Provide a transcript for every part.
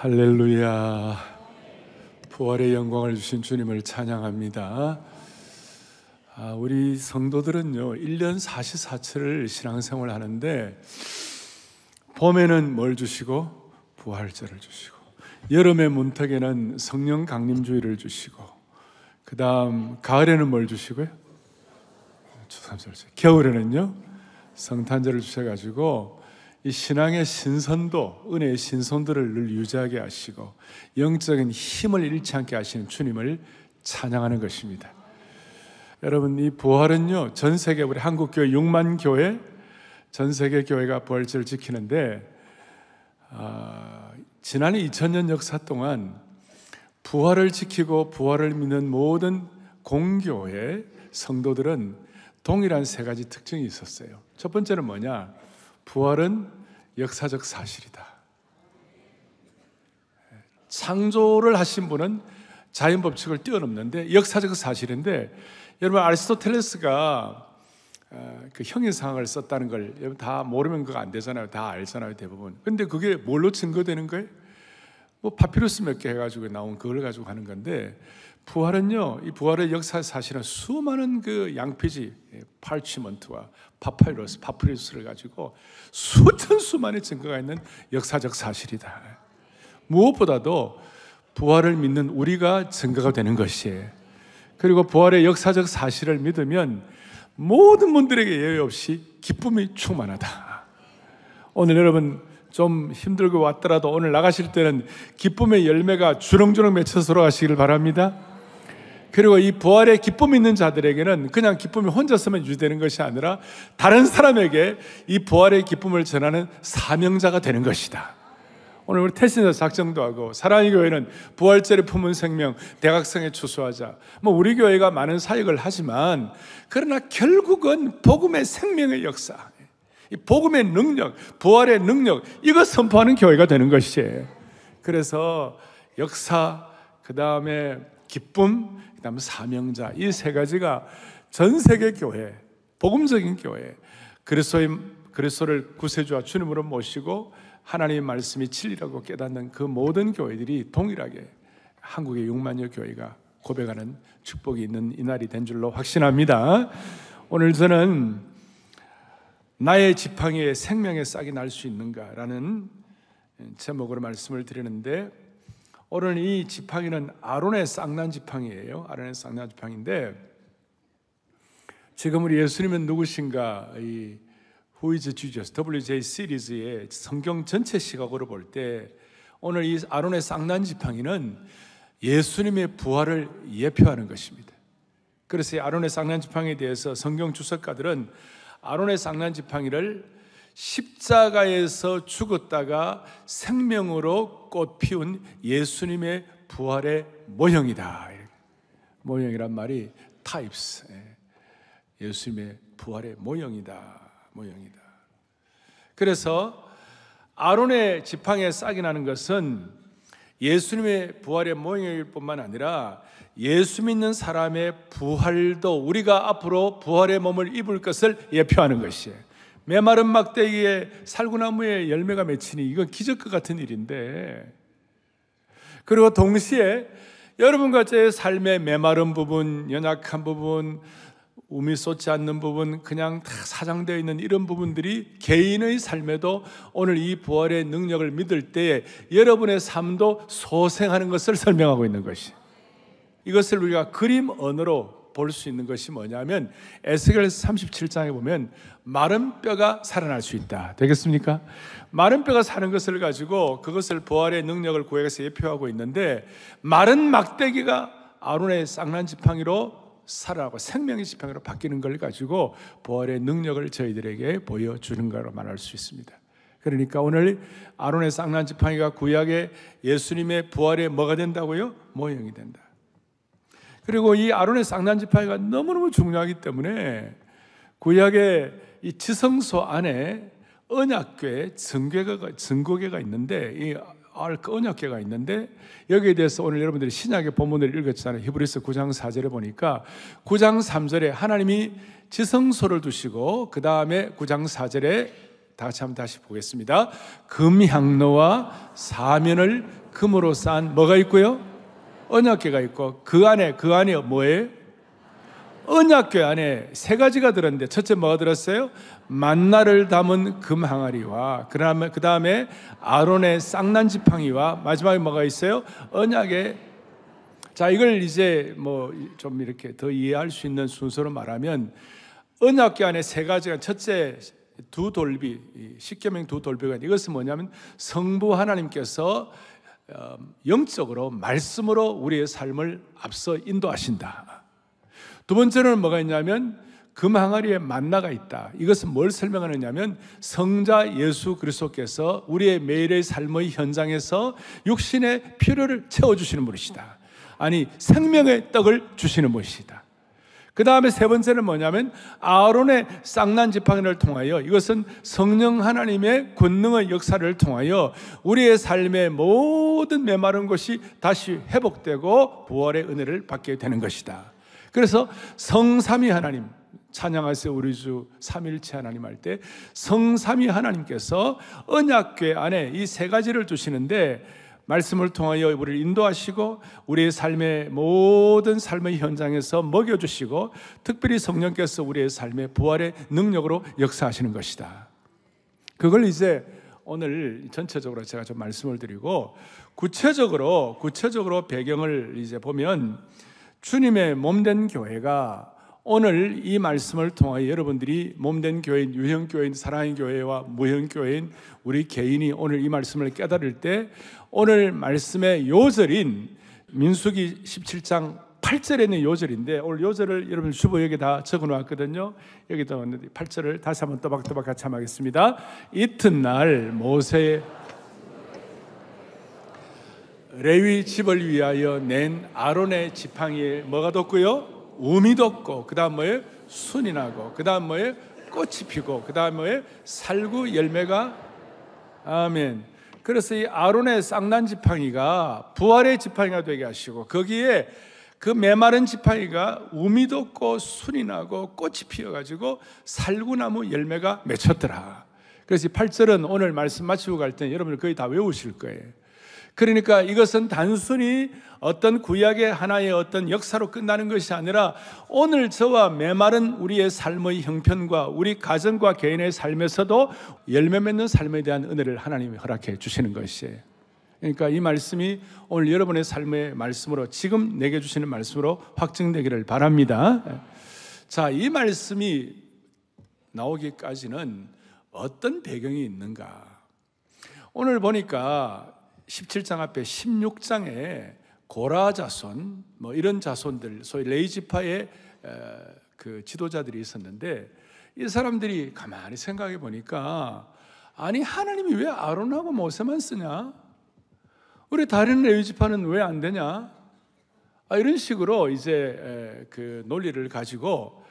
할렐루야. 부활의 영광을 주신 주님을 찬양합니다. 아, 우리 성도들은요, 1년 44초를 신앙생활 하는데, 봄에는 뭘 주시고? 부활절을 주시고, 여름의 문턱에는 성령 강림주의를 주시고, 그 다음, 가을에는 뭘 주시고요? 겨울에는요, 성탄절을 주셔가지고, 이 신앙의 신선도, 은혜의 신선도를 늘 유지하게 하시고 영적인 힘을 잃지 않게 하시는 주님을 찬양하는 것입니다. 여러분 이 부활은요 전 세계 우리 한국 교회 6만 교회 전 세계 교회가 부활절을 지키는데 아, 지난 2000년 역사 동안 부활을 지키고 부활을 믿는 모든 공교회 성도들은 동일한 세 가지 특징이 있었어요. 첫 번째는 뭐냐? 부활은 역사적 사실이다. 창조를 하신 분은 자연 법칙을 뛰어넘는데 역사적 사실인데 여러분 아리스토텔레스가 어, 그 형이상을 썼다는 걸 여러분 다 모르면 그거 안 되잖아요. 다 알잖아요, 대부분. 근데 그게 뭘로 증거되는 거예요? 뭐 파피루스 몇 개 해가지고 나온 그걸 가지고 하는 건데 부활은요, 이 부활의 역사 사실은 수많은 그 양피지, 예, 팔치먼트와 파파이러스, 파프리스를 가지고 수천 수만의 증거가 있는 역사적 사실이다. 무엇보다도 부활을 믿는 우리가 증거가 되는 것이에요. 그리고 부활의 역사적 사실을 믿으면 모든 분들에게 예외 없이 기쁨이 충만하다. 오늘 여러분 좀 힘들고 왔더라도 오늘 나가실 때는 기쁨의 열매가 주렁주렁 맺혀서 돌아가시길 바랍니다. 그리고 이부활의 기쁨이 있는 자들에게는 그냥 기쁨이 혼자서만 유지되는 것이 아니라 다른 사람에게 이 부활의 기쁨을 전하는 사명자가 되는 것이다. 오늘 우리 태신에서 작정도 하고 사랑의 교회는 부활절에 품은 생명 대각성에 추수하자. 뭐 우리 교회가 많은 사역을 하지만 그러나 결국은 복음의 생명의 역사, 복음의 능력, 부활의 능력 이것 선포하는 교회가 되는 것이에요. 그래서 역사 그 다음에 기쁨 그다음 에 사명자 이 세 가지가 전 세계 교회 복음적인 교회 그리스도의 그리스도를 구세주와 주님으로 모시고 하나님의 말씀이 진리라고 깨닫는 그 모든 교회들이 동일하게 한국의 6만여 교회가 고백하는 축복이 있는 이날이 된 줄로 확신합니다. 오늘 저는 나의 지팡이에 생명의 싹이 날 수 있는가라는 제목으로 말씀을 드리는데 오늘 이 지팡이는 아론의 쌍난 지팡이에요. 아론의 쌍난 지팡인데 지금 우리 예수님은 누구신가 이 Who is Jesus WJ 시리즈의 성경 전체 시각으로 볼 때 오늘 이 아론의 쌍난 지팡이는 예수님의 부활을 예표하는 것입니다. 그래서 아론의 쌍난 지팡이에 대해서 성경 주석가들은 아론의 쌍난 지팡이를 십자가에서 죽었다가 생명으로 꽃피운 예수님의 부활의 모형이다. 모형이란 말이 t y p 예수님의 부활의 모형이다. 모형이다. 그래서 아론의 지팡이에 싹이 나는 것은 예수님의 부활의 모형일 뿐만 아니라 예수 믿는 사람의 부활도 우리가 앞으로 부활의 몸을 입을 것을 예표하는 것이에요. 메마른 막대기에 살구나무에 열매가 맺히니 이건 기적과 같은 일인데 그리고 동시에 여러분과 제 삶의 메마른 부분, 연약한 부분, 우미 쏟지 않는 부분, 그냥 다 사장되어 있는 이런 부분들이 개인의 삶에도 오늘 이 부활의 능력을 믿을 때에 여러분의 삶도 소생하는 것을 설명하고 있는 것이. 이것을 우리가 그림 언어로 볼수 있는 것이 뭐냐면 에스겔 37장에 보면 마른 뼈가 살아날 수 있다. 되겠습니까? 마른 뼈가 사는 것을 가지고 그것을 보활의 능력을 고액서 예표하고 있는데 마른 막대기가 아론의 쌍난 지팡이로 살아나고 생명의 지팡이로 바뀌는 걸 가지고 보활의 능력을 저희들에게 보여주는 거로 말할 수 있습니다. 그러니까 오늘 아론의 쌍난 지팡이가 구약의 예수님의 부활에 뭐가 된다고요? 모형이 된다. 그리고 이 아론의 쌍난 지파가 너무너무 중요하기 때문에 구약의 이 지성소 안에 언약궤 증궤가 증거궤가 있는데 이 알크 언약궤가 있는데 여기에 대해서 오늘 여러분들이 신약의 본문을 읽었잖아요. 히브리서 9장 4절에 보니까 9장 3절에 하나님이 지성소를 두시고 그 다음에 9장 4절에 다시 한번 다시 보겠습니다. 금향로와 사면을 금으로 싼 뭐가 있고요? 언약궤가 있고 그 안에 그 안에 뭐예요? 언약궤 안에 세 가지가 들었는데 첫째 뭐가 들었어요? 만나를 담은 금 항아리와 그 다음에 아론의 쌍난 지팡이와 마지막에 뭐가 있어요? 언약의 자 이걸 이제 뭐 좀 이렇게 더 이해할 수 있는 순서로 말하면 언약궤 안에 세 가지가 첫째 두 돌비 십계명 두 돌비가 이것은 뭐냐면 성부 하나님께서 음, 영적으로 말씀으로 우리의 삶을 앞서 인도하신다. 두번째는 뭐가 있냐면 금항아리에 만나가 있다. 이것은 뭘 설명하느냐면 성자 예수 그리스도께서 우리의 매일의 삶의 현장에서 육신의 필요를 채워 주시는 분이시다. 아니 생명의 떡을 주시는 분이시다. 그 다음에 세 번째는 뭐냐면 아론의 쌍난 지팡이를 통하여 이것은 성령 하나님의 권능의 역사를 통하여 우리의 삶의 모든 메마른 것이 다시 회복되고 부활의 은혜를 받게 되는 것이다. 그래서 성삼위 하나님 찬양하세 요 우리 주 삼일체 하나님 할 때 성삼위 하나님께서 언약궤 안에 이 세 가지를 주시는데 말씀을 통하여 우리를 인도하시고 우리의 삶의 모든 삶의 현장에서 먹여주시고 특별히 성령께서 우리의 삶의 부활의 능력으로 역사하시는 것이다. 그걸 이제 오늘 전체적으로 제가 좀 말씀을 드리고 구체적으로 구체적으로 배경을 이제 보면 주님의 몸된 교회가 오늘 이 말씀을 통하여 여러분들이 몸된 교인, 유형교인, 사랑의 교회와 무형교인 우리 개인이 오늘 이 말씀을 깨달을 때 오늘 말씀의 요절인 민수기 17장 8절에 있는 요절인데 오늘 요절을 여러분 주보 여기 다 적어 놓았거든요. 여기 다 8절을 다시 한번 또박또박 같이 한번 하겠습니다. 이튿날 모세 레위 집을 위하여 낸 아론의 지팡이에 뭐가 뒀고요? 우미덥고 그 다음 뭐에 순이나고그 다음 뭐에 꽃이 피고 그 다음 뭐에 살구 열매가 아멘 그래서 이 아론의 쌍난 지팡이가 부활의 지팡이가 되게 하시고 거기에 그 메마른 지팡이가 우미 돋고 순이 나고 꽃이 피어가지고 살구나무 열매가 맺혔더라. 그래서 8절은 오늘 말씀 마치고 갈 때 여러분들 거의 다 외우실 거예요. 그러니까 이것은 단순히 어떤 구약의 하나의 어떤 역사로 끝나는 것이 아니라 오늘 저와 메마른 우리의 삶의 형편과 우리 가정과 개인의 삶에서도 열매 맺는 삶에 대한 은혜를 하나님이 허락해 주시는 것이에요. 그러니까 이 말씀이 오늘 여러분의 삶의 말씀으로 지금 내게 주시는 말씀으로 확증되기를 바랍니다. 자, 이 말씀이 나오기까지는 어떤 배경이 있는가? 오늘 보니까 17장 앞에 16장에 고라 자손 뭐 이런 자손들 소위 레이지파의 그 지도자들이 있었는데 이 사람들이 가만히 생각해 보니까 아니 하나님이 왜 아론하고 모세만 쓰냐? 우리 다른 레이지파는왜 안 되냐? 아, 이런 식으로 이제 그 논리를 가지고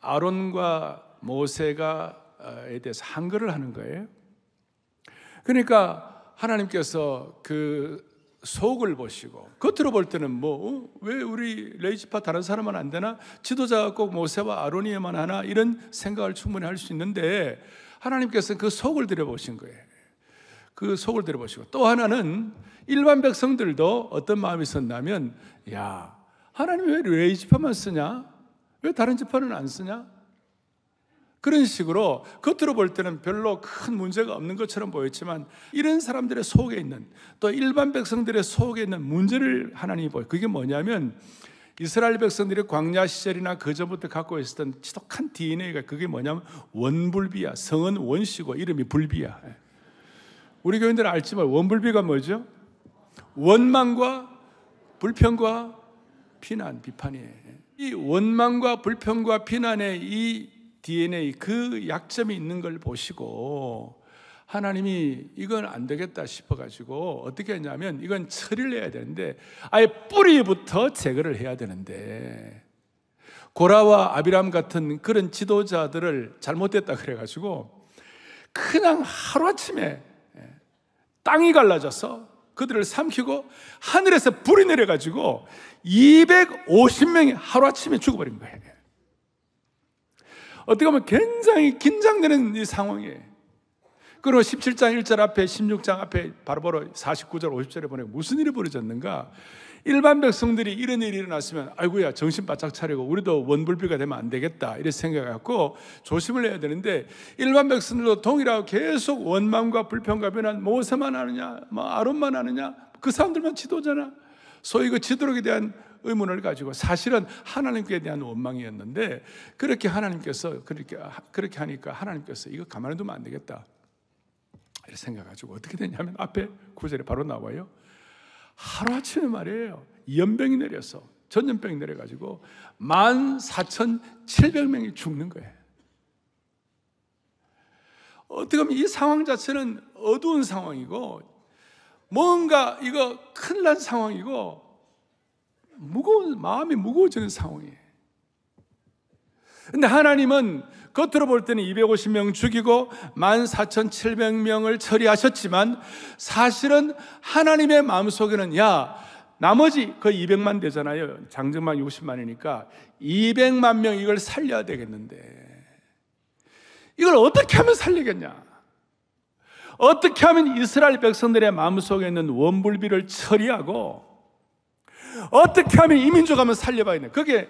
아론과 모세가에 대해서 한글을 하는 거예요. 그러니까 하나님께서 그 속을 보시고 겉으로 볼 때는 뭐왜 어? 우리 레이지파 다른 사람은 안 되나 지도자가 꼭 모세와 아론이에만 하나 이런 생각을 충분히 할 수 있는데 하나님께서그 속을 들여보신 거예요. 그 속을 들여보시고 또 하나는 일반 백성들도 어떤 마음이 있었냐면 야 하나님 왜 레이지파만 쓰냐 왜 다른 지파는 안 쓰냐 그런 식으로 겉으로 볼 때는 별로 큰 문제가 없는 것처럼 보였지만 이런 사람들의 속에 있는 또 일반 백성들의 속에 있는 문제를 하나님이 보여. 요 그게 뭐냐면 이스라엘 백성들이 광야 시절이나 그 전부터 갖고 있었던 지독한 DNA가 그게 뭐냐면 원불비야. 성은 원시고 이름이 불비야. 예. 우리 교인들은 알지만 원불비가 뭐죠? 원망과 불평과 비난, 비판이에요. 예. 이 원망과 불평과 비난의 이 DNA 그 약점이 있는 걸 보시고 하나님이 이건 안 되겠다 싶어가지고 어떻게 했냐면 이건 처리를 해야 되는데 아예 뿌리부터 제거를 해야 되는데 고라와 아비람 같은 그런 지도자들을 잘못됐다 그래가지고 그냥 하루아침에 예, 땅이 갈라져서 그들을 삼키고 하늘에서 불이 내려가지고 250명이 하루아침에 죽어버린 거예요. 어떻게 보면 굉장히 긴장되는 이 상황이에요. 그리고 17장 1절 앞에 16장 앞에 바로바로 49절 50절에 보니까 무슨 일이 벌어졌는가? 일반 백성들이 이런 일이 일어났으면 아이고야 정신 바짝 차리고 우리도 원불비가 되면 안 되겠다 이렇게 생각해갖고 조심을 해야 되는데 일반 백성들도 동일하고 계속 원망과 불평과 변한 모세만 하느냐 뭐 아론만 하느냐 그 사람들만 지도잖아 소위 그 지도력에 대한 의문을 가지고 사실은 하나님께 대한 원망이었는데 그렇게 하나님께서 그렇게 그렇게 하니까 하나님께서 이거 가만히 두면 안 되겠다. 이렇게 생각가지고 어떻게 되냐면 앞에 구절에 바로 나와요. 하루아침에 말이에요. 연병이 내려서 전염병이 내려가지고 14,700명이 죽는 거예요. 어떻게 보면 이 상황 자체는 어두운 상황이고 뭔가 이거 큰일 난 상황이고 무거운 마음이 무거워지는 상황이에요. 근데 하나님은 겉으로 볼 때는 250명 죽이고 14,700명을 처리하셨지만 사실은 하나님의 마음속에는 야 나머지 그 200만 되잖아요. 장정만 60만이니까 200만 명 이걸 살려야 되겠는데 이걸 어떻게 하면 살리겠냐? 어떻게 하면 이스라엘 백성들의 마음속에 있는 원불비를 처리하고 어떻게 하면 이 민족하면 살려봐야 되는 그게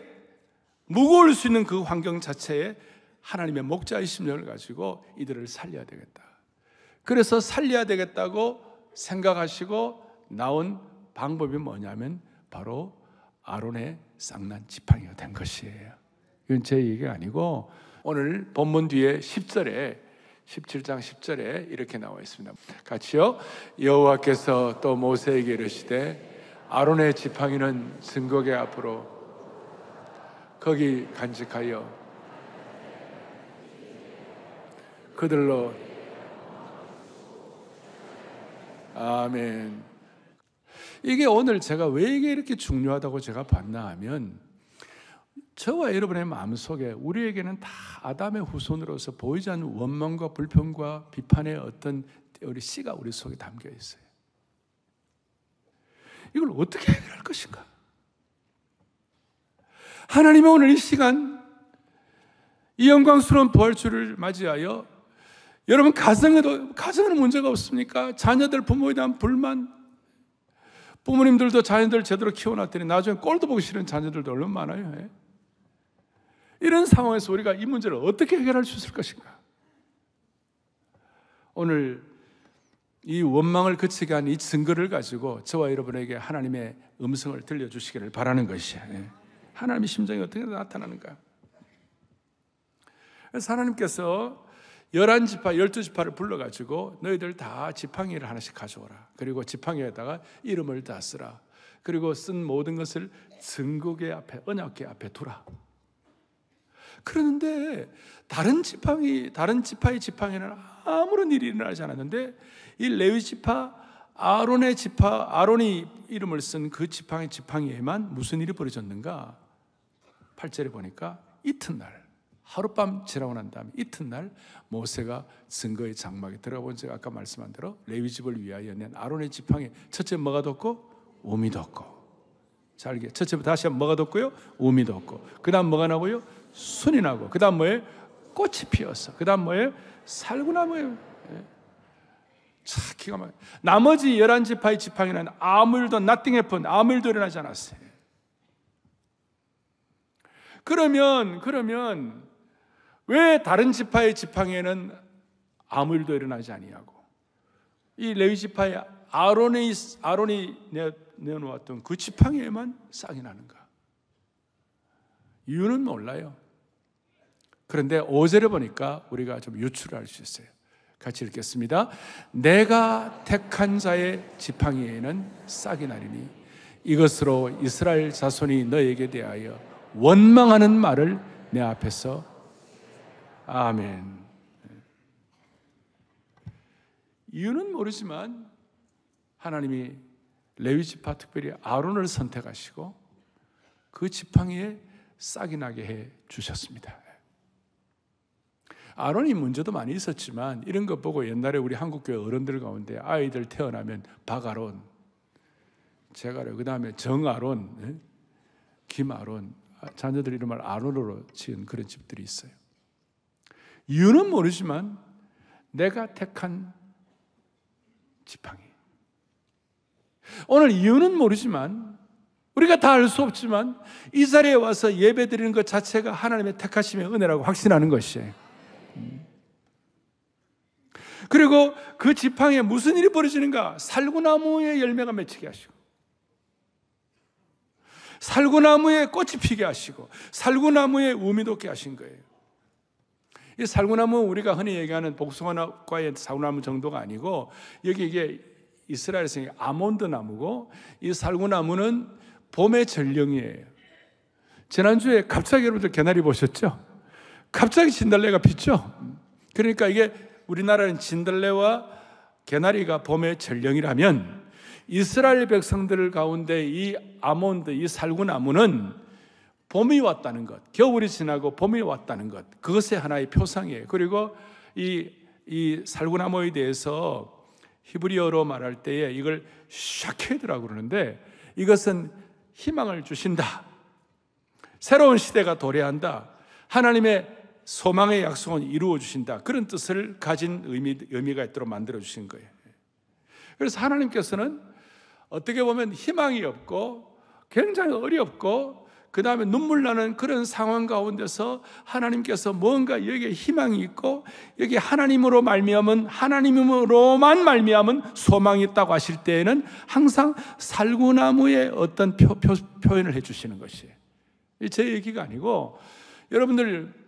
무거울 수 있는 그 환경 자체에 하나님의 목자의 심령을 가지고 이들을 살려야 되겠다. 그래서 살려야 되겠다고 생각하시고 나온 방법이 뭐냐면 바로 아론의 쌍난 지팡이가 된 것이에요. 이건 제 얘기가 아니고 오늘 본문 뒤에 10절에 17장 10절에 이렇게 나와 있습니다. 같이요. 여호와께서 또 모세에게 이르시되 아론의 지팡이는 증거계 앞으로 거기 간직하여 그들로 아멘. 이게 오늘 제가 왜 이게 이렇게 중요하다고 제가 봤나 하면 저와 여러분의 마음속에 우리에게는 다 아담의 후손으로서 보이지 않는 원망과 불평과 비판의 어떤 우리 씨가 우리 속에 담겨 있어요. 이걸 어떻게 해결할 것인가? 하나님은 오늘 이 시간 이 영광스러운 부활주를 맞이하여 여러분 가정에도 가정에는 문제가 없습니까? 자녀들 부모에 대한 불만 부모님들도 자녀들 제대로 키워놨더니 나중에 꼴도 보기 싫은 자녀들도 얼른 많아요. 예? 이런 상황에서 우리가 이 문제를 어떻게 해결할 수 있을 것인가? 오늘 이 원망을 그치게 한 이 증거를 가지고 저와 여러분에게 하나님의 음성을 들려주시기를 바라는 것이에요. 예. 하나님의 심정이 어떻게 나타나는가? 그래서 하나님께서 열한 지파, 열두 지파를 불러가지고 너희들 다 지팡이를 하나씩 가져오라. 그리고 지팡이에다가 이름을 다 쓰라. 그리고 쓴 모든 것을 증거계 앞에, 언약계 앞에 두라. 그러데 다른 지팡이, 다른 지파의 지팡이는 아무런 일이 일어나지 않았는데 이 레위 지파 아론의 지파 아론이 이름을 쓴 그지팡이 지팡이에만 무슨 일이 벌어졌는가? 8절에 보니까 이튿날 하룻밤 지나고 난 다음에 이튿날 모세가 증거의 장막에 들어가본 제가 아까 말씀한 대로 레위 집을 위하여 낸 아론의 지팡이 첫째 뭐가 덮고 우미 덮고 잘게 첫째부터 다시 한번 뭐가 덮고요 우미 덮고 그다음 뭐가 나고요 순이 나고 그다음 뭐에 꽃이 피었어 그다음 뭐에 살고 남아요. 예. 기가 막 나머지 11지파의 지팡이는 아무 일도 nothing happened. 아무 일도 일어나지 않았어요. 그러면 그러면 왜 다른 지파의 지팡이에는 아무 일도 일어나지 아니하고 이 레위 지파의 아론이 아론이 내놓았던 그 지팡이에만 싹이 나는가? 이유는 몰라요. 그런데 어제를 보니까 우리가 좀유출할수 있어요. 같이 읽겠습니다. 내가 택한 자의 지팡이에는 싹이 나리니 이것으로 이스라엘 자손이 너에게 대하여 원망하는 말을 내 앞에서 아멘. 이유는 모르지만 하나님이 레위 지파 특별히 아론을 선택하시고 그 지팡이에 싹이 나게 해 주셨습니다. 아론이 문제도 많이 있었지만 이런 것 보고 옛날에 우리 한국교회 어른들 가운데 아이들 태어나면 박아론, 제가그 다음에 정아론, 예? 김아론, 아, 자녀들 이름을 아론으로 지은 그런 집들이 있어요. 이유는 모르지만 내가 택한 지팡이. 오늘 이유는 모르지만 우리가 다 알 수 없지만 이 자리에 와서 예배드리는 것 자체가 하나님의 택하심의 은혜라고 확신하는 것이에요. 그리고 그 지팡이에 무슨 일이 벌어지는가? 살구나무의 열매가 맺히게 하시고, 살구나무에 꽃이 피게 하시고, 살구나무에 우미 돋게 하신 거예요. 이 살구나무 우리가 흔히 얘기하는 복숭아과의 살구나무 정도가 아니고 여기 이게 이스라엘에서 아몬드 나무고 이 살구나무는 봄의 전령이에요. 지난주에 갑자기 여러분들 개나리 보셨죠? 갑자기 진달래가 피죠. 그러니까 이게 우리나라는 진달래와 개나리가 봄의 전령이라면 이스라엘 백성들 가운데 이 아몬드, 이 살구나무는 봄이 왔다는 것, 겨울이 지나고 봄이 왔다는 것, 그것의 하나의 표상이에요. 그리고 이, 이 살구나무에 대해서 히브리어로 말할 때에 이걸 샤케드라고 그러는데 이것은 희망을 주신다. 새로운 시대가 도래한다. 하나님의 소망의 약속은 이루어 주신다. 그런 뜻을 가진 의미, 의미가 있도록 만들어 주신 거예요. 그래서 하나님께서는 어떻게 보면 희망이 없고 굉장히 어렵고 그 다음에 눈물 나는 그런 상황 가운데서 하나님께서 뭔가 여기에 희망이 있고 여기 하나님으로 말미암은 하나님으로만 말미암은 소망이 있다고 하실 때에는 항상 살구나무의 어떤 표, 표, 표현을 해주시는 것이에요. 제 얘기가 아니고 여러분들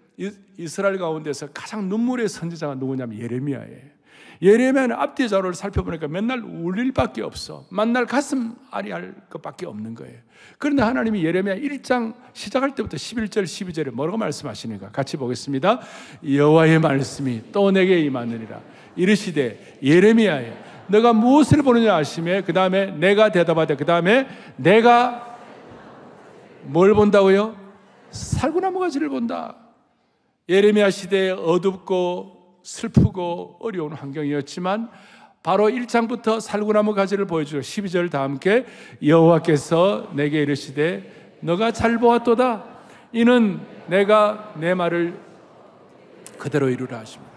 이스라엘 가운데서 가장 눈물의 선지자가 누구냐면 예레미야예요. 예레미야는 앞뒤자로를 살펴보니까 맨날 울 일밖에 없어. 만날 가슴 아리할 것밖에 없는 거예요. 그런데 하나님이 예레미야 1장 시작할 때부터 11절 12절에 뭐라고 말씀하시는가? 같이 보겠습니다. 여호와의 말씀이 또 내게 임하느니라. 이르시되 예레미야야 너가 무엇을 보느냐 하심에 그다음에 내가 대답하되 그다음에 내가 뭘 본다고요? 살구나무 가지를 본다. 예레미야 시대에 어둡고 슬프고 어려운 환경이었지만 바로 1장부터 살구나무 가지를 보여주고 12절 다 함께 여호와께서 내게 이르시되 너가 잘 보았도다. 이는 내가 내 말을 그대로 이루라 하십니다.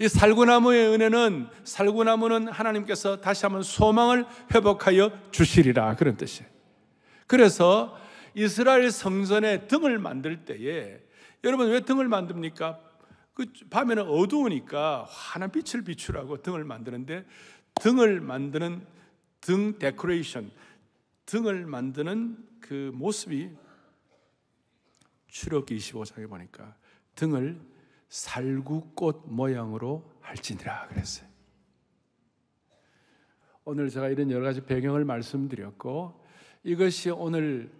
이 살구나무의 은혜는 살구나무는 하나님께서 다시 한번 소망을 회복하여 주시리라 그런 뜻이에요. 그래서 이스라엘 성전의 등을 만들 때에 여러분 왜 등을 만듭니까? 그 밤에는 어두우니까 환한 빛을 비추라고 등을 만드는데 등을 만드는 등 데코레이션, 등을 만드는 그 모습이 출애굽기 25장에 보니까 등을 살구꽃 모양으로 할지니라 그랬어요. 오늘 제가 이런 여러 가지 배경을 말씀드렸고 이것이 오늘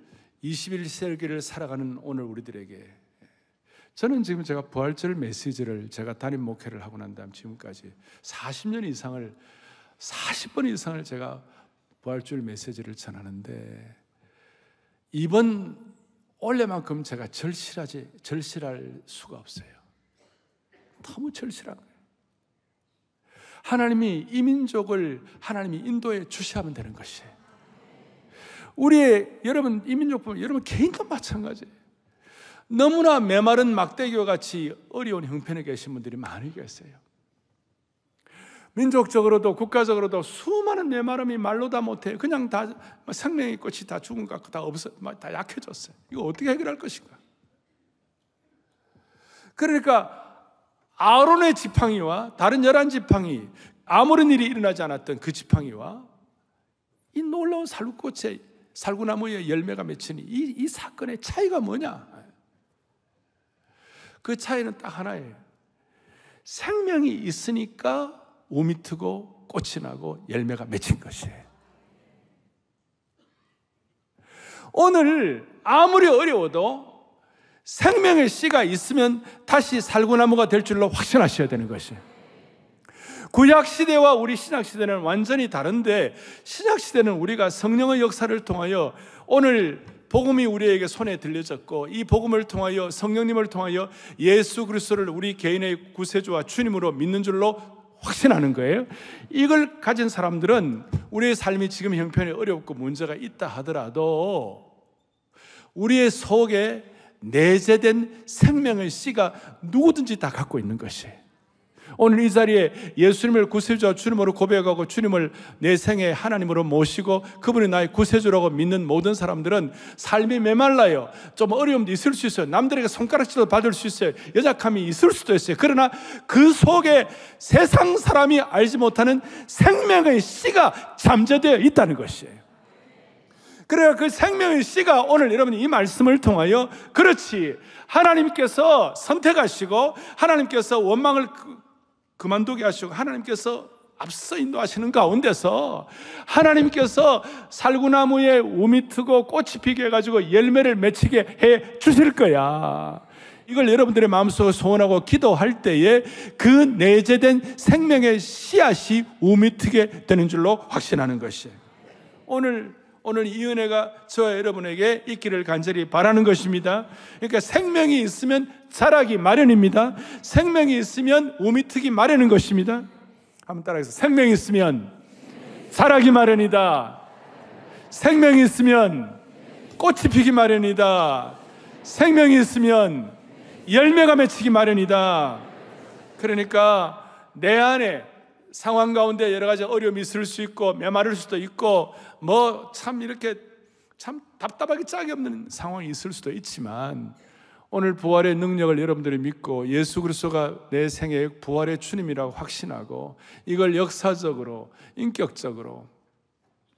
21세기를 살아가는 오늘 우리들에게 저는 지금 제가 부활절 메시지를 제가 담임 목회를 하고 난 다음 지금까지 40년 이상을 40번 이상을 제가 부활절 메시지를 전하는데 이번 올해만큼 제가 절실하지 절실할 수가 없어요. 너무 절실한 거예요. 하나님이 이 민족을 하나님이 인도에 주시하면 되는 것이에요. 우리의 여러분 이 민족 보면 여러분 개인도 마찬가지예요. 너무나 메마른 막대기와 같이 어려운 형편에 계신 분들이 많이 계세요. 민족적으로도 국가적으로도 수많은 메마름이 말로 다 못해 그냥 다 생명의 꽃이 다 죽은 것 같고 다 없어 뭐 다 약해졌어요. 이거 어떻게 해결할 것인가? 그러니까 아론의 지팡이와 다른 열한 지팡이 아무런 일이 일어나지 않았던 그 지팡이와 이 놀라운 살구꽃의 살구나무의 열매가 맺히니 이, 이 사건의 차이가 뭐냐? 그 차이는 딱 하나예요. 생명이 있으니까 몸이 트고 꽃이 나고 열매가 맺힌 것이에요. 오늘 아무리 어려워도 생명의 씨가 있으면 다시 살구나무가 될 줄로 확신하셔야 되는 것이에요. 구약 시대와 우리 신약 시대는 완전히 다른데 신약 시대는 우리가 성령의 역사를 통하여 오늘 복음이 우리에게 손에 들려졌고 이 복음을 통하여 성령님을 통하여 예수 그리스도를 우리 개인의 구세주와 주님으로 믿는 줄로 확신하는 거예요. 이걸 가진 사람들은 우리의 삶이 지금 형편이 어렵고 문제가 있다 하더라도 우리의 속에 내재된 생명의 씨가 누구든지 다 갖고 있는 것이에요. 오늘 이 자리에 예수님을 구세주와 주님으로 고백하고 주님을 내 생애 하나님으로 모시고 그분이 나의 구세주라고 믿는 모든 사람들은 삶이 메말라요. 좀 어려움도 있을 수 있어요. 남들에게 손가락질도 받을 수 있어요. 여작함이 있을 수도 있어요. 그러나 그 속에 세상 사람이 알지 못하는 생명의 씨가 잠재되어 있다는 것이에요. 그래요. 그 생명의 씨가 오늘 여러분 이 말씀을 통하여 그렇지. 하나님께서 선택하시고 하나님께서 원망을 그만두게 하시고 하나님께서 앞서 인도하시는 가운데서 하나님께서 살구나무에 우미 트고 꽃이 피게 해가지고 열매를 맺히게 해 주실 거야. 이걸 여러분들의 마음속에 소원하고 기도할 때에 그 내재된 생명의 씨앗이 우미 트게 되는 줄로 확신하는 것이에요. 오늘 오늘 이 은혜가 저와 여러분에게 있기를 간절히 바라는 것입니다. 그러니까 생명이 있으면 자라기 마련입니다. 생명이 있으면 우미 트기 마련인 것입니다. 한번 따라해서 생명이 있으면 자라기 마련이다. 생명이 있으면 꽃이 피기 마련이다. 생명이 있으면 열매가 맺히기 마련이다. 그러니까 내 안에 상황 가운데 여러 가지 어려움이 있을 수 있고 메마를 수도 있고 뭐참 이렇게 참 답답하기 짝이 없는 상황이 있을 수도 있지만 오늘 부활의 능력을 여러분들이 믿고 예수 그리스도가 내 생의 부활의 주님이라고 확신하고 이걸 역사적으로 인격적으로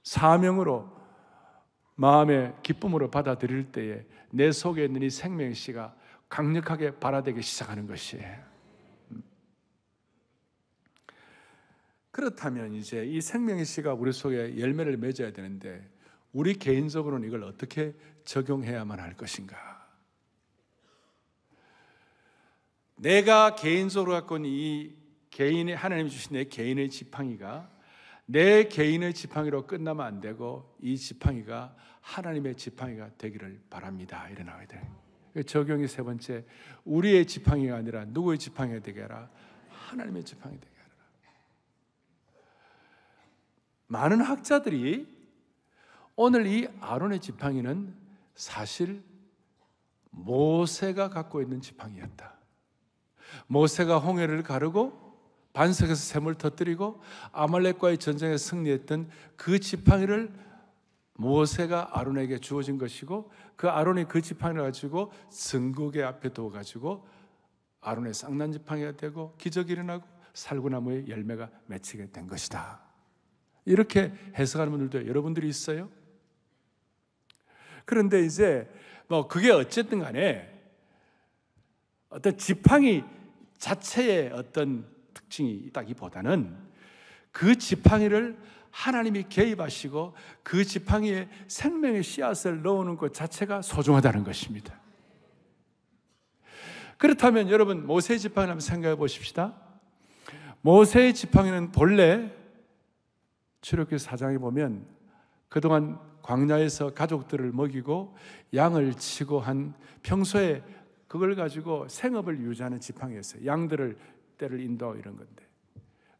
사명으로 마음의 기쁨으로 받아들일 때에 내 속에 있는 이 생명의 씨가 강력하게 발화되기 시작하는 것이에요. 그렇다면 이제 이 생명의 씨가 우리 속에 열매를 맺어야 되는데 우리 개인적으로는 이걸 어떻게 적용해야만 할 것인가? 내가 개인적으로 갖고 있는 이 개인의 하나님 주신 내 개인의 지팡이가 내 개인의 지팡이로 끝나면 안 되고 이 지팡이가 하나님의 지팡이가 되기를 바랍니다. 이런 아이들. 그 적용이 세 번째 우리의 지팡이가 아니라 누구의 지팡이가 되게 하라. 하나님의 지팡이 되게. 많은 학자들이 오늘 이 아론의 지팡이는 사실 모세가 갖고 있는 지팡이였다. 모세가 홍해를 가르고 반석에서 샘을 터뜨리고 아말렉과의 전쟁에 승리했던 그 지팡이를 모세가 아론에게 주어진 것이고 그 아론이 그 지팡이를 가지고 증국의 앞에 두어 가지고 아론의 쌍난 지팡이가 되고 기적이 일어나고 살구나무의 열매가 맺히게 된 것이다. 이렇게 해석하는 분들도 여러분들이 있어요. 그런데 이제 뭐 그게 어쨌든 간에 어떤 지팡이 자체의 어떤 특징이 있다기보다는 그 지팡이를 하나님이 개입하시고 그 지팡이에 생명의 씨앗을 넣어놓은 것 자체가 소중하다는 것입니다. 그렇다면 여러분 모세의 지팡이 한번 생각해 보십시다. 모세의 지팡이는 본래 출애굽기 사장에 보면 그동안 광야에서 가족들을 먹이고 양을 치고 한 평소에 그걸 가지고 생업을 유지하는 지팡이였어요. 양들을 때를 인도 이런 건데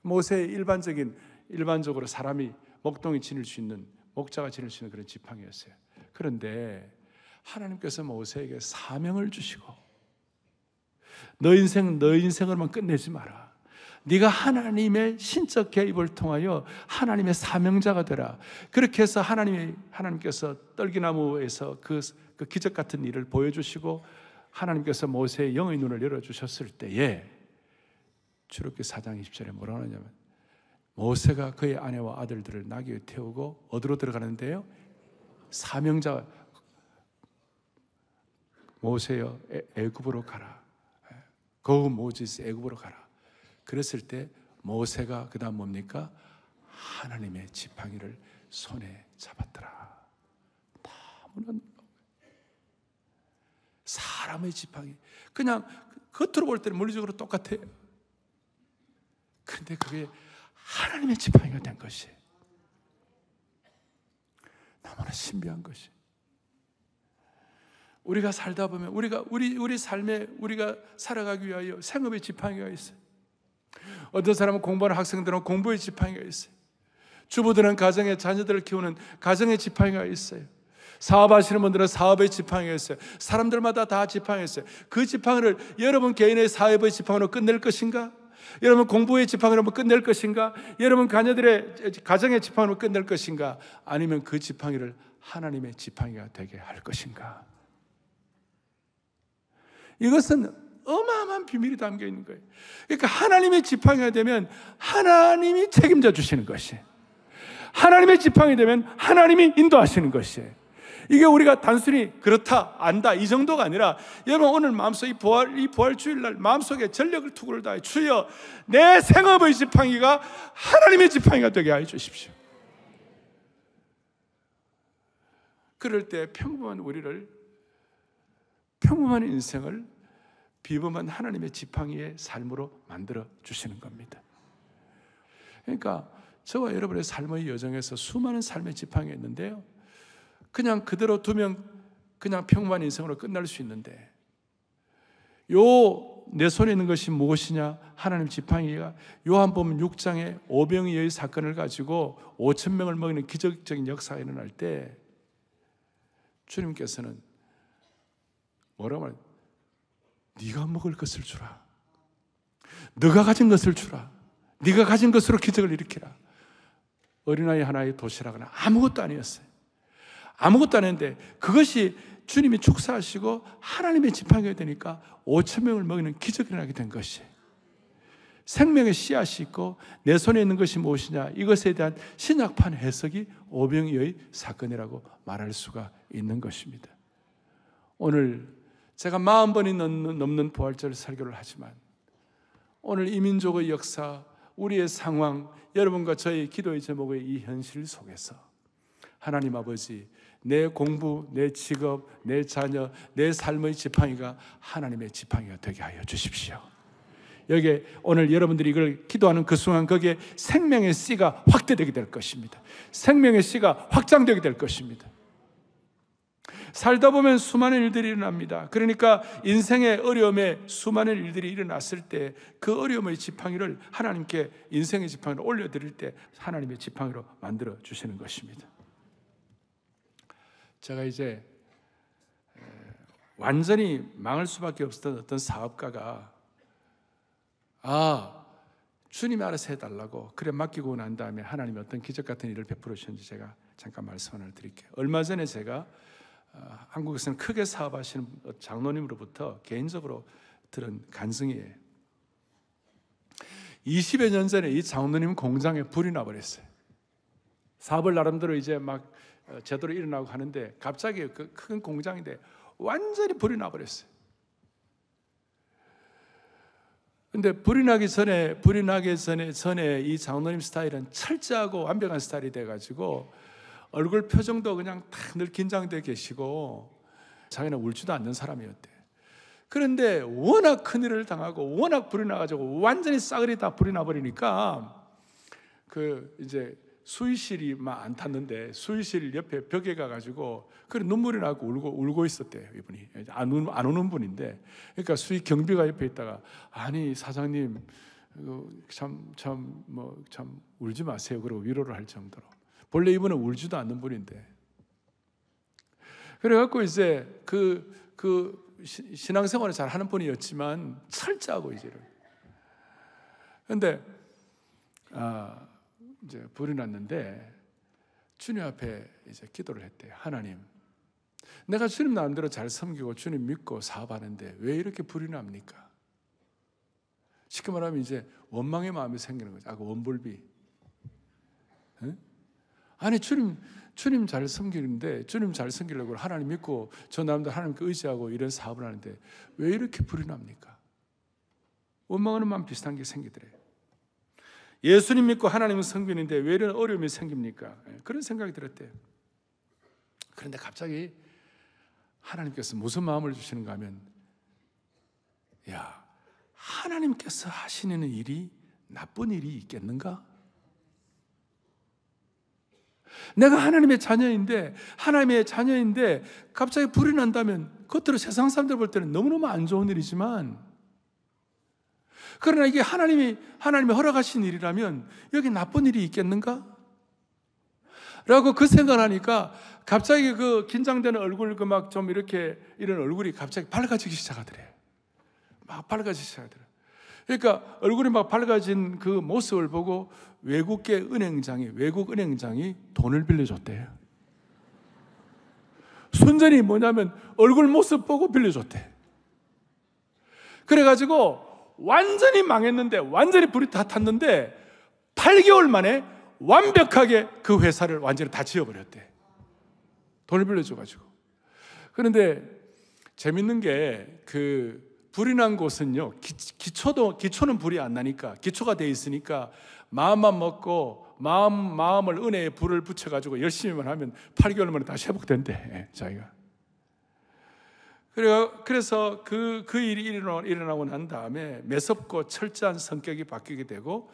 모세의 일반적인 일반적으로 사람이 목동이 지닐 수 있는 목자가 지닐 수 있는 그런 지팡이였어요. 그런데 하나님께서 모세에게 사명을 주시고 너 인생 너 인생으로만 끝내지 마라. 네가 하나님의 신적 개입을 통하여 하나님의 사명자가 되라. 그렇게 해서 하나님이 하나님께서 떨기나무에서 그, 그 기적 같은 일을 보여주시고 하나님께서 모세의 영의 눈을 열어주셨을 때에 주룩기 4장 20절에 뭐라 하냐면 모세가 그의 아내와 아들들을 나귀에 태우고 어디로 들어가는데요? 사명자 모세여 애굽으로 가라. 거 모지스 애굽으로 가라. 그랬을 때 모세가 그다음 뭡니까? 하나님의 지팡이를 손에 잡았더라. 다무는 사람의 지팡이. 그냥 겉으로 볼 때는 물리적으로 똑같아 근데 그게 하나님의 지팡이가 된 것이 너무나 신비한 것이. 우리가 살다 보면 우리가 우리 우리 삶에 우리가 살아가기 위하여 생업의 지팡이가 있어요. 어떤 사람은 공부하는 학생들은 공부의 지팡이가 있어요. 주부들은 가정의 자녀들을 키우는 가정의 지팡이가 있어요. 사업하시는 분들은 사업의 지팡이가 있어요. 사람들마다 다 지팡이가 있어요. 그 지팡이를 여러분 개인의 사업의 지팡이로 끝낼 것인가? 여러분 공부의 지팡이로 끝낼 것인가? 여러분 가녀들의 가정의 지팡이로 끝낼 것인가? 아니면 그 지팡이를 하나님의 지팡이가 되게 할 것인가? 이것은 어마어마한 비밀이 담겨 있는 거예요. 그러니까 하나님의 지팡이 되면 하나님이 책임져 주시는 것이 하나님의 지팡이 되면 하나님이 인도하시는 것이에요. 이게 우리가 단순히 그렇다, 안다, 이 정도가 아니라, 여러분, 오늘 마음속, 이 부활, 이 부활주일날 마음속에 전력을 투구를 다해, 주여, 내 생업의 지팡이가 하나님의 지팡이가 되게 하여 주십시오. 그럴 때 평범한 우리를, 평범한 인생을 비범한 하나님의 지팡이의 삶으로 만들어 주시는 겁니다. 그러니까 저와 여러분의 삶의 여정에서 수많은 삶의 지팡이 있는데요. 그냥 그대로 두면 그냥 평범한 인생으로 끝날 수 있는데 요 내 손에 있는 것이 무엇이냐? 하나님 지팡이가 요한복음 6장에 오병이의 사건을 가지고 5천 명을 먹이는 기적적인 역사가 일어날 때 주님께서는 뭐라고 말해요? 네가 먹을 것을 주라. 네가 가진 것을 주라. 네가 가진 것으로 기적을 일으키라. 어린아이 하나의 도시락은 아무것도 아니었어요. 아무것도 아닌데 그것이 주님이 축사하시고 하나님의 지팡이가 되니까 5천 명을 먹이는 기적이 일어나게 된 것이 생명의 씨앗이 있고 내 손에 있는 것이 무엇이냐 이것에 대한 신약판 해석이 오병이의 사건이라고 말할 수가 있는 것입니다. 오늘 제가 마흔 번이 넘는 부활절 설교를 하지만 오늘 이민족의 역사, 우리의 상황, 여러분과 저의 기도의 제목의 이 현실 속에서 하나님 아버지, 내 공부, 내 직업, 내 자녀, 내 삶의 지팡이가 하나님의 지팡이가 되게 하여 주십시오. 여기에 오늘 여러분들이 이걸 기도하는 그 순간 거기에 생명의 씨가 확대되게 될 것입니다. 생명의 씨가 확장되게 될 것입니다. 살다 보면 수많은 일들이 일어납니다. 그러니까 인생의 어려움에 수많은 일들이 일어났을 때 그 어려움의 지팡이를 하나님께 인생의 지팡이를 올려드릴 때 하나님의 지팡이로 만들어 주시는 것입니다. 제가 이제 완전히 망할 수밖에 없었던 어떤 사업가가 아 주님이 알아서 해달라고 그래 맡기고 난 다음에 하나님이 어떤 기적 같은 일을 베풀으셨는지 제가 잠깐 말씀 하 드릴게요. 얼마 전에 제가 어, 한국에서는 크게 사업하시는 장로님으로부터 개인적으로 들은 간증이에요. 20여 년 전에 이 장로님 공장에 불이 나버렸어요. 사업을 나름대로 이제 막 어, 제대로 일어나고 하는데 갑자기 그 큰 공장인데 완전히 불이 나버렸어요. 근데 불이 나기 전에 불이 나기 전에 전에 이 장로님 스타일은 철저하고 완벽한 스타일이 돼가지고 얼굴 표정도 그냥 다 늘 긴장돼 계시고 자기는 울지도 않는 사람이었대. 그런데 워낙 큰일을 당하고 워낙 불이 나가지고 완전히 싸그리 다 불이 나버리니까 그 이제 수의실이 막 안 탔는데 수의실 옆에 벽에 가가지고 그래 눈물이 나고 울고 울고 있었대요 이분이 안, 우, 안 우는 분인데 그러니까 수의 경비가 옆에 있다가 아니 사장님 참참 그 뭐참 뭐, 참 울지 마세요 그러고 위로를 할 정도로 본래 이분은 울지도 않는 분인데. 그래갖고 이제 그, 그 신앙생활을 잘 하는 분이었지만 철저하고 이제를. 근데, 아, 이제 불이 났는데 주님 앞에 이제 기도를 했대요. 하나님. 내가 주님 마음대로 잘 섬기고 주님 믿고 사업하는데 왜 이렇게 불이 납니까? 쉽게 말하면 이제 원망의 마음이 생기는 거죠. 아, 그 원불비. 응? 아니 주님 주님 잘 섬기는데 주님 잘 섬기려고 하나님 믿고 저 남들 하나님께 의지하고 이런 사업을 하는데 왜 이렇게 불이 납니까? 원망하는 마음 비슷한 게생기더래 예수님 믿고 하나님을 섬기는데 왜 이런 어려움이 생깁니까? 예, 그런 생각이 들었대요. 그런데 갑자기 하나님께서 무슨 마음을 주시는가 하면 야 하나님께서 하시는 일이 나쁜 일이 있겠는가? 내가 하나님의 자녀인데, 하나님의 자녀인데, 갑자기 불이 난다면, 겉으로 세상 사람들 볼 때는 너무너무 안 좋은 일이지만, 그러나 이게 하나님이, 하나님이 허락하신 일이라면, 여기 나쁜 일이 있겠는가? 라고 그 생각을 하니까, 갑자기 그 긴장되는 얼굴, 그 막 좀 이렇게, 이런 얼굴이 갑자기 밝아지기 시작하더래. 요막 밝아지기 시작하더래. 요 그러니까 얼굴이 막 밝아진 그 모습을 보고 외국계 은행장이 외국 은행장이 돈을 빌려줬대요. 순전히 뭐냐면 얼굴 모습 보고 빌려줬대. 그래가지고 완전히 망했는데 완전히 불이 다 탔는데 8개월 만에 완벽하게 그 회사를 완전히 다 지어버렸대. 돈을 빌려줘가지고. 그런데 재밌는 게 그 불이 난 곳은요, 기, 초도 기초는 불이 안 나니까, 기초가 돼 있으니까 마음만 먹고 마음 마음을 은혜에 불을 붙여 가지고 열심히만 하면 8개월 만에 다시 회복된대. 예, 자기가. 그래 그래서 그그 그 일이 일어나, 고난 다음에 매섭고 철저한 성격이 바뀌게 되고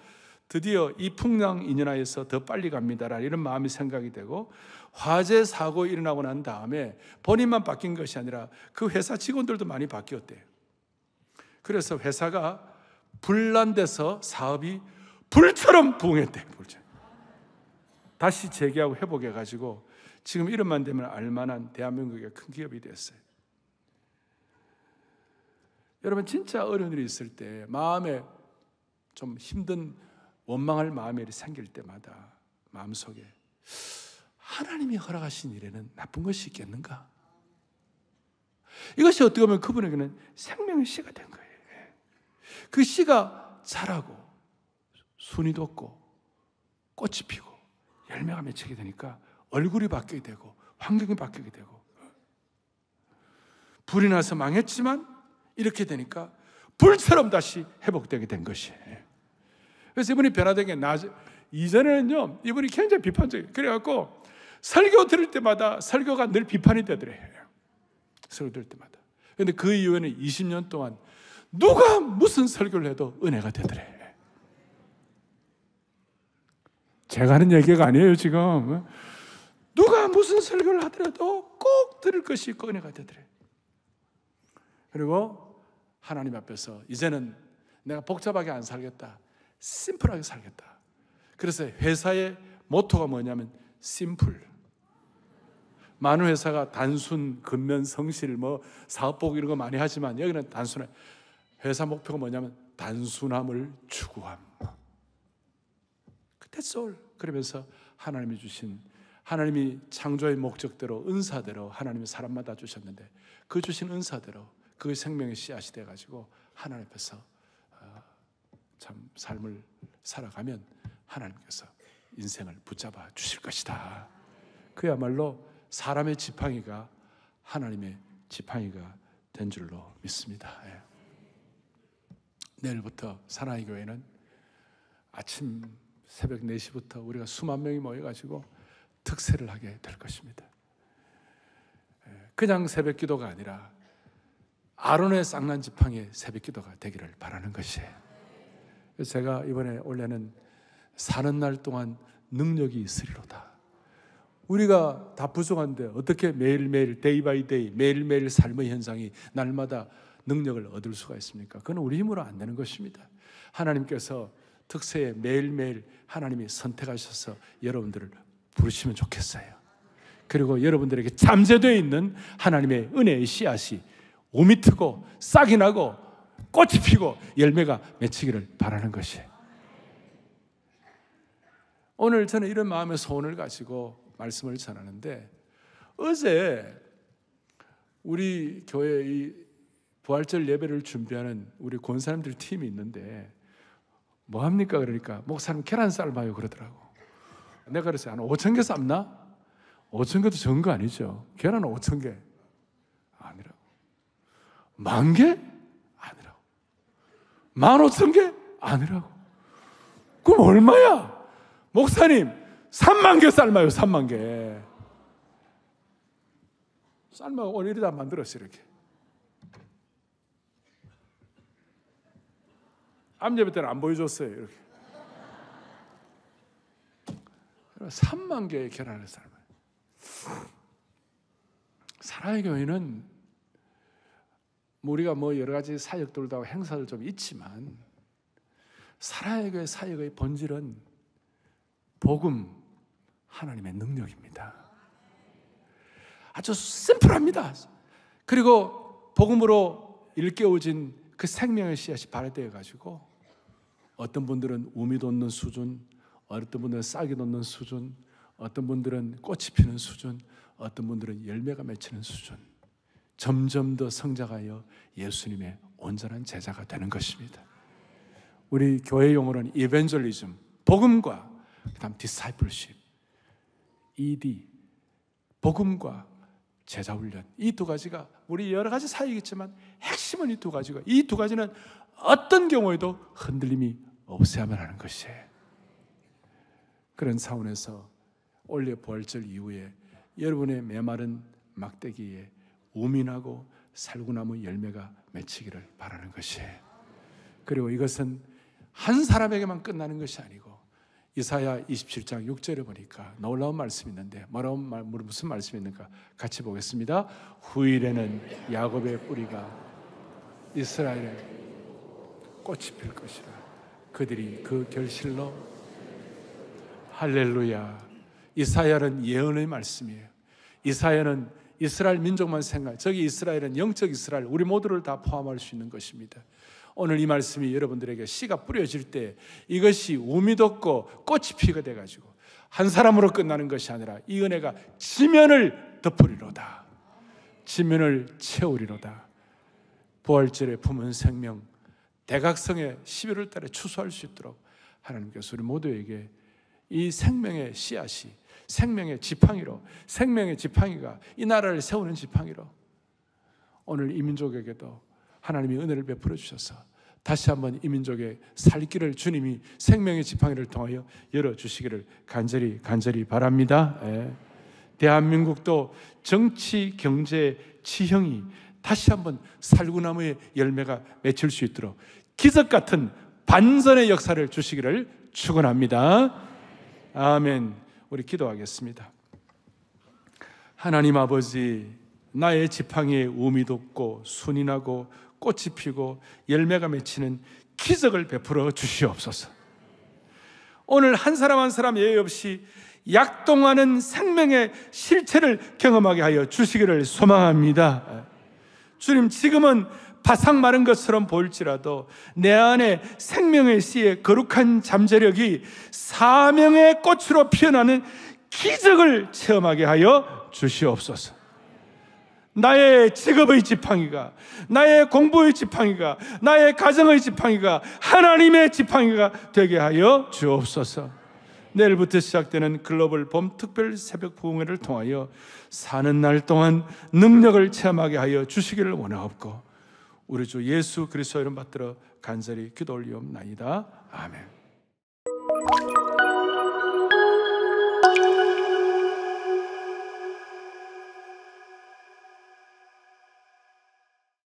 드디어 이 풍랑 인연하에서 더 빨리 갑니다라는 이런 마음이 생각이 되고 화재 사고 일어나고 난 다음에 본인만 바뀐 것이 아니라 그 회사 직원들도 많이 바뀌었대요. 그래서 회사가 분란돼서 사업이 불처럼 부흥했대. 불처럼. 다시 재개하고 회복해가지고 지금 이름만 되면 알만한 대한민국의 큰 기업이 됐어요. 여러분 진짜 어려운 일이 있을 때 마음에 좀 힘든 원망할 마음이 생길 때마다 마음속에 하나님이 허락하신 일에는 나쁜 것이 있겠는가? 이것이 어떻게 보면 그분에게는 생명의 씨가 된 거예요. 그 씨가 자라고 순위도 없고 꽃이 피고 열매가 맺히게 되니까 얼굴이 바뀌게 되고 환경이 바뀌게 되고 불이 나서 망했지만 이렇게 되니까 불처럼 다시 회복되게 된 것이에요. 그래서 이분이 변화된 게 나, 이전에는요, 이분이 굉장히 비판적이에요. 그래갖고 설교 들을 때마다 설교가 늘 비판이 되더래요. 설교 들을 때마다. 근데 그 이후에는 20년 동안 누가 무슨 설교를 해도 은혜가 되더래요. 제가 하는 얘기가 아니에요, 지금. 누가 무슨 설교를 하더라도 꼭 들을 것이 있고 꺼내가 되더래. 그리고 하나님 앞에서 이제는 내가 복잡하게 안 살겠다. 심플하게 살겠다. 그래서 회사의 모토가 뭐냐면 심플. 많은 회사가 단순, 근면, 성실, 뭐 사업복 이런 거 많이 하지만 여기는 단순해. 회사 목표가 뭐냐면 단순함을 추구함. That's all. 그러면서 하나님이 주신 하나님이 창조의 목적대로 은사대로 하나님이 사람마다 주셨는데 그 주신 은사대로 그 생명의 씨앗이 돼 가지고 하나님 앞에서 어, 참 삶을 살아가면 하나님께서 인생을 붙잡아 주실 것이다. 그야말로 사람의 지팡이가 하나님의 지팡이가 된 줄로 믿습니다. 예. 내일부터 사나이 교회는 아침 새벽 4시부터 우리가 수만 명이 모여가지고 특세를 하게 될 것입니다. 예, 그냥 새벽 기도가 아니라 아론의 쌍난 지팡이의 새벽 기도가 되기를 바라는 것이에요. 제가 이번에 올해는 사는 날 동안 능력이 있으리로다. 우리가 다 부족한데 어떻게 매일매일 데이 바이 데이 매일매일 삶의 현상이 날마다 능력을 얻을 수가 있습니까? 그건 우리 힘으로 안 되는 것입니다. 하나님께서 특세에 매일매일 하나님이 선택하셔서 여러분들을 부르시면 좋겠어요. 그리고 여러분들에게 잠재되 어 있는 하나님의 은혜의 씨앗이 오미트고 싹이 나고 꽃이 피고 열매가 맺히기를 바라는 것이에요. 오늘 저는 이런 마음의 소원을 가지고 말씀을 전하는데 어제 우리 교회 의 부활절 예배를 준비하는 우리 권사님들 팀이 있는데 뭐 합니까? 그러니까 목사님 계란 삶아요 그러더라고. 내가 그래서 한 5천 개 삶나? 5천 개도 적은 거 아니죠. 계란 5천 개 아니라고. 만 개? 아니라고. 만 5천 개? 아니라고. 그럼 얼마야? 목사님, 3만 개 삶아요, 3만 개. 삶아 오늘 이다 만들었어 이렇게. 암예배 때는 안 보여줬어요. 이렇게. 3만 개의 계란을 삶아요. 사랑의 교회는 뭐 우리가 뭐 여러 가지 사역들도 하고 행사를 좀 있지만 사랑의 교회 사역의 본질은 복음 하나님의 능력입니다. 아주 심플합니다. 그리고 복음으로 일깨워진 그 생명의 씨앗이 발휘되어 가지고 어떤 분들은 우미 돋는 수준, 어떤 분들은 싹이 돋는 수준, 어떤 분들은 꽃이 피는 수준, 어떤 분들은 열매가 맺히는 수준. 점점 더 성장하여 예수님의 온전한 제자가 되는 것입니다. 우리 교회 용어는 이벤젤리즘, 복음과 그다음 디사이플십, ED, 복음과 제자 훈련 이 두 가지가 우리 여러 가지 사이겠지만 핵심은 이 두 가지가 이 두 가지는 어떤 경우에도 흔들림이 없애야만 하는 것이에요. 그런 차원에서 올해 부활절 이후에 여러분의 메마른 막대기에 우민하고 살구나무 열매가 맺히기를 바라는 것이에요. 그리고 이것은 한 사람에게만 끝나는 것이 아니고 이사야 27장 6절에 보니까 놀라운 말씀이 있는데 뭐라고 말, 뭐, 무슨 말씀이 있는가 같이 보겠습니다. 후일에는 야곱의 뿌리가 이스라엘의 꽃이 필 것이라. 그들이 그 결실로 할렐루야. 이사야는 예언의 말씀이에요. 이사야는 이스라엘 민족만 생각. 저기 이스라엘은 영적 이스라엘, 우리 모두를 다 포함할 수 있는 것입니다. 오늘 이 말씀이 여러분들에게 씨가 뿌려질 때 이것이 우미 돋고 꽃이 피가돼 가지고 한 사람으로 끝나는 것이 아니라 이 은혜가 지면을 덮으리로다. 지면을 채우리로다. 부활절에 품은 생명 대각성의 11월 달에 추수할 수 있도록 하나님께서 우리 모두에게 이 생명의 씨앗이 생명의 지팡이로 생명의 지팡이가 이 나라를 세우는 지팡이로 오늘 이민족에게도 하나님이 은혜를 베풀어 주셔서 다시 한번 이민족의 살 길을 주님이 생명의 지팡이를 통하여 열어 주시기를 간절히 간절히 바랍니다. 예. 대한민국도 정치 경제 지형이 다시 한번 살구나무의 열매가 맺힐 수 있도록 기적 같은 반전의 역사를 주시기를 축원합니다. 아멘. 우리 기도하겠습니다. 하나님 아버지, 나의 지팡이에 우미 돋고 순이 나고 꽃이 피고 열매가 맺히는 기적을 베풀어 주시옵소서. 오늘 한 사람 한 사람 예외 없이 약동하는 생명의 실체를 경험하게 하여 주시기를 소망합니다. 주님, 지금은 바삭 마른 것처럼 보일지라도 내 안에 생명의 씨의 거룩한 잠재력이 사명의 꽃으로 피어나는 기적을 체험하게 하여 주시옵소서. 나의 직업의 지팡이가, 나의 공부의 지팡이가, 나의 가정의 지팡이가, 하나님의 지팡이가 되게 하여 주옵소서. 내일부터 시작되는 글로벌 봄 특별 새벽 부흥회를 통하여 사는 날 동안 능력을 체험하게 하여 주시기를 원하옵고 우리 주 예수 그리스도 이름 받들어 간절히 기도 올리옵나이다. 아멘.